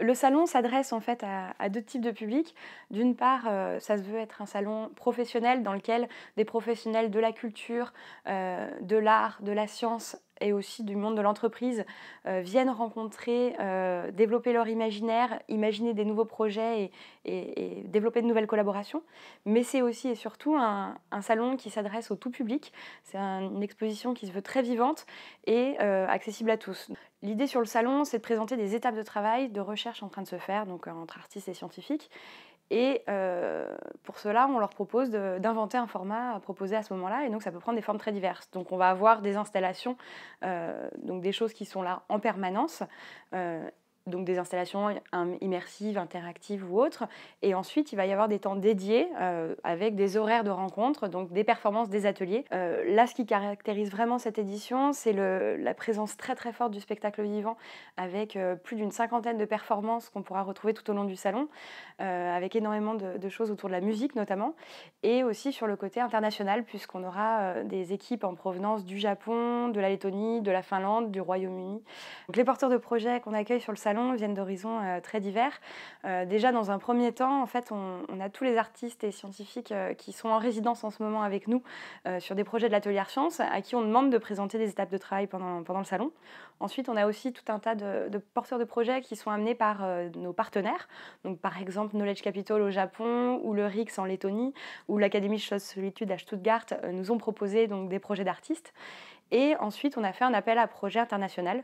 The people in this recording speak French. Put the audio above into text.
Le salon s'adresse en fait à, deux types de publics. D'une part, euh, ça se veut être un salon professionnel dans lequel des professionnels de la culture, euh, de l'art, de la science et aussi du monde de l'entreprise euh, viennent rencontrer, développer leur imaginaire, imaginer des nouveaux projets et, développer de nouvelles collaborations. Mais c'est aussi et surtout un, salon qui s'adresse au tout public. C'est une exposition qui se veut très vivante et accessible à tous. L'idée sur le salon, c'est de présenter des étapes de travail, de recherche en train de se faire, donc euh, entre artistes et scientifiques. Et euh, pour cela, on leur propose d'inventer un format euh, proposé à ce moment-là. Et donc, ça peut prendre des formes très diverses. Donc, on va avoir des installations, donc des choses qui sont là en permanence, donc des installations immersives, interactives ou autres. Et ensuite, il va y avoir des temps dédiés euh, avec des horaires de rencontres, donc des performances, des ateliers. Euh, là, ce qui caractérise vraiment cette édition, c'est la présence très très forte du spectacle vivant, avec euh, plus d'une cinquantaine de performances qu'on pourra retrouver tout au long du salon, avec énormément de, de, choses autour de la musique notamment, et aussi sur le côté international, puisqu'on aura des équipes en provenance du Japon, de la Lettonie, de la Finlande, du Royaume-Uni. Donc les porteurs de projets qu'on accueille sur le salon, viennent d'horizons euh, très divers. Euh, déjà, dans un premier temps, en fait, on, a tous les artistes et scientifiques euh, qui sont en résidence en ce moment avec nous sur des projets de l'atelier Sciences, à qui on demande de présenter des étapes de travail pendant, le salon. Ensuite, on a aussi tout un tas de, porteurs de projets qui sont amenés par nos partenaires, donc par exemple Knowledge Capital au Japon ou le RIX en Lettonie ou l'Académie Chose Solitude à Stuttgart nous ont proposé donc des projets d'artistes. Et ensuite, on a fait un appel à projets international